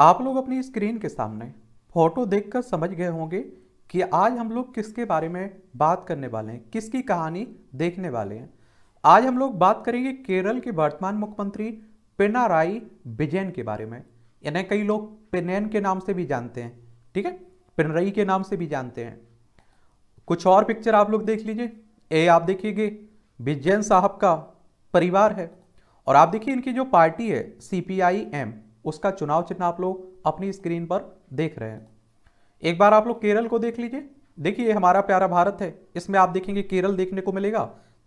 आप लोग अपनी स्क्रीन के सामने फोटो देखकर समझ गए होंगे कि आज हम लोग किसके बारे में बात करने वाले हैं किसकी कहानी देखने वाले हैं आज हम लोग बात करेंगे केरल के वर्तमान मुख्यमंत्री पिनाराई विजयन के बारे में इन्हें कई लोग पिनैन के नाम से भी जानते हैं ठीक है पिनरई के नाम से भी जानते हैं कुछ और पिक्चर आप लोग देख लीजिए ए आप देखिएगे विजयन साहब का परिवार है और आप देखिए इनकी जो पार्टी है सी पी आई एम उसका चुनाव चिन्ह आप लोग अपनी स्क्रीन पर देख रहे हैं एक बार आप लोग केरल को देख लीजिए देखिए हमारा प्यारा भारत है इसमें आप देखेंगे केरल देखने को मिलेगा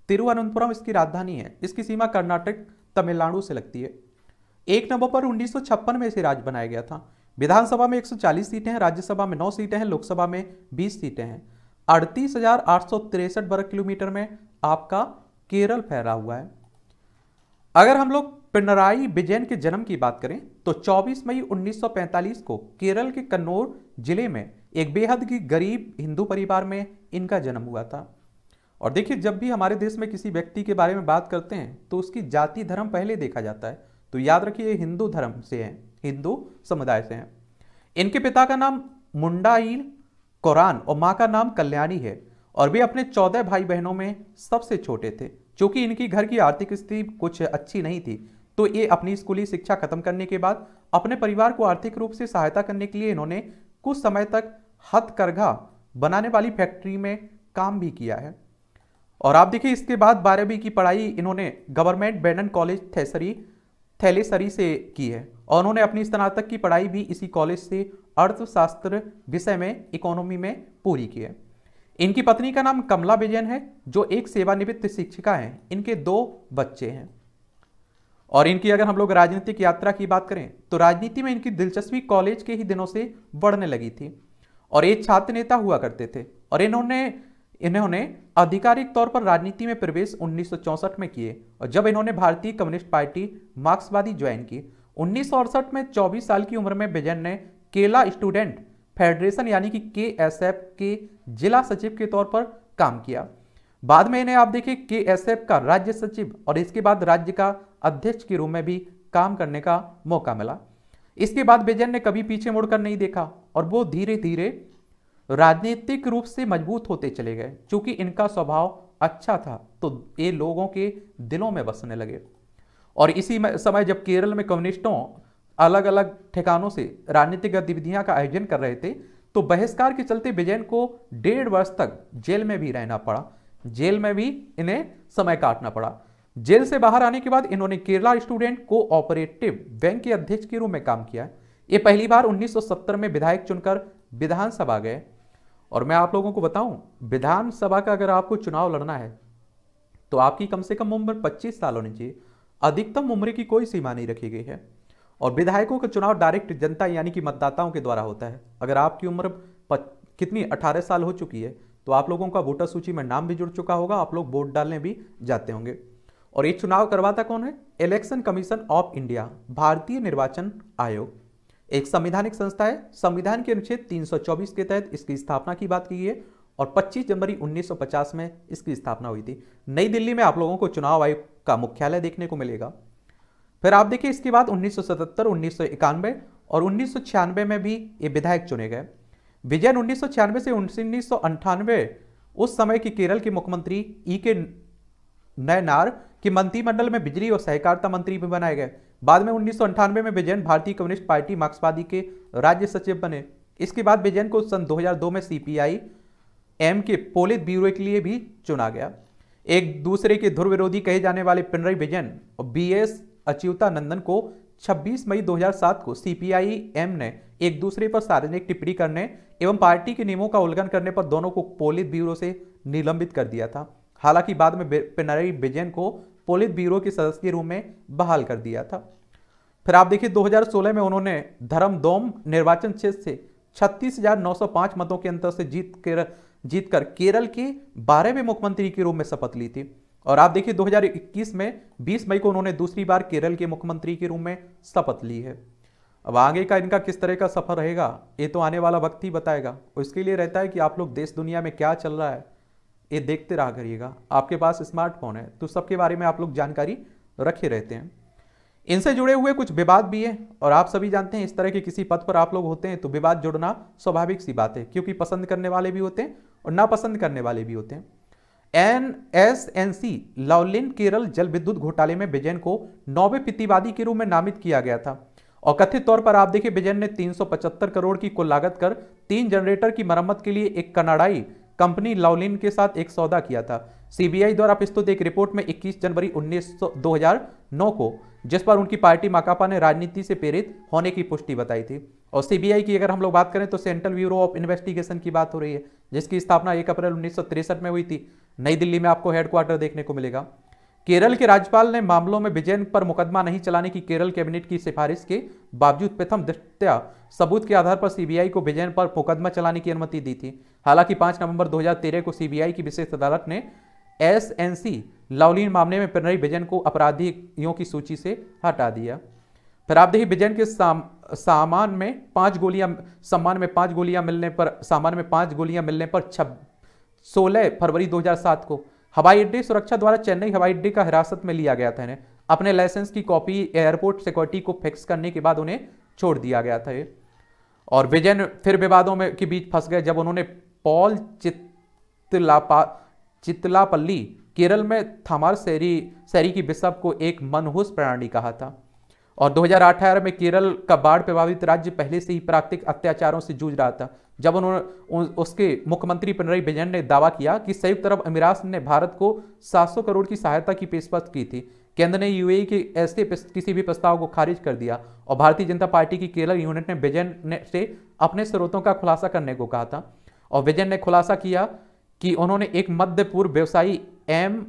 तिरुवनंतपुरम इसकी राजधानी है इसकी सीमा कर्नाटक तमिलनाडु से लगती है एक नवंबर पर उन्नीस में इसे राज्य बनाया गया था विधानसभा में 140 सीटें हैं राज्यसभा में 9 सीटें हैं लोकसभा में 20 सीटें हैं अड़तीस वर्ग किलोमीटर में आपका केरल फैला हुआ है अगर हम लोग पिनराई विजयन के जन्म की बात करें तो 24 मई 1945 को केरल के कन्नौर जिले में एक बेहद ही गरीब हिंदू परिवार में इनका जन्म हुआ था और देखिए जब भी हमारे देश में किसी व्यक्ति के बारे में बात करते हैं तो उसकी जाति धर्म पहले देखा जाता है तो याद रखिए हिंदू धर्म से हैं हिंदू समुदाय से हैं इनके पिता का नाम मुंडाइल कुरान और माँ का नाम कल्याणी है और वे अपने चौदह भाई बहनों में सबसे छोटे थे क्योंकि इनकी घर की आर्थिक स्थिति कुछ अच्छी नहीं थी तो ये अपनी स्कूली शिक्षा खत्म करने के बाद अपने परिवार को आर्थिक रूप से सहायता करने के लिए इन्होंने कुछ समय तक हथकरघा बनाने वाली फैक्ट्री में काम भी किया है और आप देखिए इसके बाद बारहवीं की पढ़ाई इन्होंने गवर्नमेंट बेडन कॉलेज थेसरी थैलेसरी से की है और उन्होंने अपनी स्नातक की पढ़ाई भी इसी कॉलेज से अर्थशास्त्र विषय में इकोनॉमी में पूरी की है इनकी पत्नी का नाम कमला विजयन है जो एक सेवानिवृत्त शिक्षिका हैं इनके दो बच्चे हैं और इनकी अगर हम लोग राजनीतिक यात्रा की बात करें तो राजनीति में इनकी दिलचस्पी कॉलेज के ही दिनों से बढ़ने लगी थी और ये छात्र नेता हुआ करते थे और इन्होंने इन्होंने आधिकारिक तौर पर राजनीति में प्रवेश उन्नीस में किए और जब इन्होंने भारतीय कम्युनिस्ट पार्टी मार्क्सवादी ज्वाइन की उन्नीस में 24 साल की उम्र में विजय ने केला स्टूडेंट फेडरेशन यानी कि के एस एफ के जिला सचिव के तौर पर काम किया बाद में इन्हें आप देखिए के एस एफ का राज्य सचिव और इसके बाद राज्य का अध्यक्ष के रूप में भी काम करने का मौका मिला इसके बाद बेजन ने कभी पीछे मुड़कर नहीं देखा और वो धीरे धीरे राजनीतिक रूप से मजबूत होते चले गए क्योंकि इनका स्वभाव अच्छा था तो ये लोगों के दिलों में बसने लगे और इसी समय जब केरल में कम्युनिस्टों अलग अलग ठिकानों से राजनीतिक गतिविधियां का आयोजन कर रहे थे तो बहिष्कार के चलते विजयन को डेढ़ वर्ष तक जेल में भी रहना पड़ा जेल में भी इन्हें समय काटना पड़ा जेल से बाहर आने के बाद इन्होंने केरला स्टूडेंट कोऑपरेटिव बैंक के अध्यक्ष के रूप में काम किया ये पहली बार 1970 में विधायक चुनकर विधानसभा गए और मैं आप लोगों को बताऊं विधानसभा का अगर आपको चुनाव लड़ना है तो आपकी कम से कम उम्र 25 साल होनी चाहिए अधिकतम उम्र की कोई सीमा नहीं रखी गई है और विधायकों का चुनाव डायरेक्ट जनता यानी कि मतदाताओं के द्वारा होता है अगर आपकी उम्र कितनी अठारह साल हो चुकी है तो आप लोगों का वोटर सूची में नाम भी जुड़ चुका होगा आप लोग वोट डालने भी जाते होंगे और ये चुनाव करवाता कौन है इलेक्शन कमीशन ऑफ इंडिया भारतीय निर्वाचन आयोग एक संविधानिक संस्था है संविधान के अनुच्छेद 324 के तहत इसकी स्थापना की बात की गई है और 25 जनवरी 1950 में इसकी स्थापना हुई थी नई दिल्ली में आप लोगों को चुनाव आयोग का मुख्यालय देखने को मिलेगा फिर आप देखिए इसके बाद 1977, उन्नीस और उन्नीस में भी ये विधायक चुने गए विजयन उन्नीस से उन्नीस उस समय की केरल की मुख्यमंत्री ई के नयनार की मंत्रिमंडल में बिजली और सहकारिता मंत्री भी बनाए गए बाद में उन्नीस में विजयन भारतीय कम्युनिस्ट पार्टी मार्क्सवादी के राज्य सचिव बने इसके बाद विजयन को सन 2002 में सीपीआई एम के पोलित ब्यूरो के लिए भी चुना गया एक दूसरे के ध्रुव विरोधी कहे जाने वाले पिनरई विजयन और बी एस अच्युता नंदन को 26 मई 2007 को सीपीआई एम ने एक दूसरे पर सार्वजनिक टिप्पणी करने एवं पार्टी के नियमों का उल्लंघन करने पर दोनों को पोलित ब्यूरो से निलंबित कर दिया था हालांकि बाद में पिनारी विजयन को पोलित ब्यूरो के सदस्य रूप में बहाल कर दिया था फिर आप देखिए 2016 में उन्होंने धर्मदोम निर्वाचन क्षेत्र से 36,905 मतों के अंतर से जीत कर जीतकर केरल के बारहवें मुख्यमंत्री के रूप में शपथ ली थी और आप देखिए 2021 में 20 मई को उन्होंने दूसरी बार केरल के मुख्यमंत्री के रूप में शपथ ली है अब आगे का इनका किस तरह का सफर रहेगा ये तो आने वाला वक्त ही बताएगा उसके लिए रहता है कि आप लोग देश दुनिया में क्या चल रहा है ये देखते रहा करिएगा आपके पास स्मार्टफोन है तो सबके बारे में आप लोग जानकारी रखे रहते हैं इनसे जुड़े हुए कुछ विवाद भी है और आप सभी जानते हैं इस तरह के किसी पद पर आप लोग होते हैं तो विवाद जुड़ना स्वाभाविक सी बात है क्योंकि पसंद करने वाले भी होते हैं और नापसंद करने वाले भी होते हैं N S N C Lavalin Kerala जल विद्युत घोटाले में विजयन को नौवे प्रतिवादी के रूप में नामित किया गया था और कथित तौर पर आप देखिए विजयन ने 375 करोड़ की कुल लागत कर तीन जनरेटर की मरम्मत के लिए एक कनाडाई कंपनी लाउलिन के साथ एक सौदा किया था सीबीआई द्वारा प्रस्तुत एक रिपोर्ट में 21 जनवरी उन्नीस 2009 को जिस पर उनकी पार्टी माकापा ने राजनीति से प्रेरित होने की पुष्टि बताई थी और सीबीआई की अगर हम लोग बात करें तो सेंट्रल ब्यूरो ऑफ इन्वेस्टिगेशन की बात हो रही है जिसकी स्थापना 1 अप्रैल उन्नीस में हुई थी नई दिल्ली में आपको हेडक्वार्टर देखने को मिलेगा केरल के राज्यपाल ने मामलों में विजयन पर मुकदमा नहीं चलाने की केरल कैबिनेट की सिफारिश के बावजूद प्रथम दृष्टया सबूत के आधार पर सीबीआई को विजयन पर मुकदमा चलाने की अनुमति दी थी हालांकि 5 नवंबर 2013 को सीबीआई की विशेष अदालत ने एसएनसी लवलीन मामले में पिनरई विजयन को अपराधियों की सूची से हटा दिया फराबदेही विजयन के साम, सामान में पांच गोलियां सम्मान में पांच गोलियां मिलने पर सामान में पांच गोलियां मिलने पर छब्बीस 16 फरवरी 2007 को हवाई अड्डे सुरक्षा द्वारा चेन्नई हवाई अड्डे का हिरासत में लिया गया था इन्हें अपने लाइसेंस की कॉपी एयरपोर्ट सिक्योरिटी को फिक्स करने के बाद उन्हें छोड़ दिया गया था ये और विजयन फिर विवादों में के बीच फंस गए जब उन्होंने पॉल चितलापा चितलापल्ली केरल में थमार सैरी सैरी की बिशप को एक मनहूस प्रणाली कहा था और दो में केरल का बाढ़ प्रभावित राज्य पहले से ही प्राकृतिक अत्याचारों से जूझ रहा था जब उन्होंने उसके मुख्यमंत्री पिनराई विजयन ने दावा किया कि संयुक्त अरब अमीरात ने भारत को 700 करोड़ की सहायता की पेशकश की थी केंद्र ने यूएई के ऐसे किसी भी प्रस्ताव को खारिज कर दिया और भारतीय जनता पार्टी की केरल यूनिट ने विजयन ने से अपने स्रोतों का खुलासा करने को कहा था और विजयन ने खुलासा किया कि उन्होंने एक मध्य पूर्व व्यवसायी M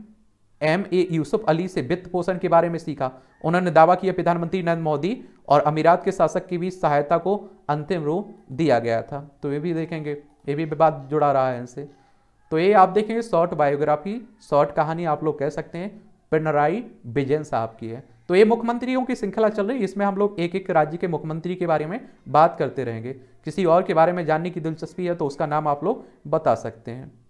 M A Yusuff Ali से वित्त पोषण के बारे में सीखा उन्होंने दावा किया प्रधानमंत्री नरेंद्र मोदी और अमीरात के शासक के बीच सहायता को अंतिम रूप दिया गया था तो ये भी देखेंगे ये भी विवाद जुड़ा रहा है इनसे तो ये आप देखेंगे शॉर्ट बायोग्राफी शॉर्ट कहानी आप लोग कह सकते हैं पिनराई विजयन साहब की है तो ये मुख्यमंत्रियों की श्रृंखला चल रही है इसमें हम लोग एक एक राज्य के मुख्यमंत्री के बारे में बात करते रहेंगे किसी और के बारे में जानने की दिलचस्पी है तो उसका नाम आप लोग बता सकते हैं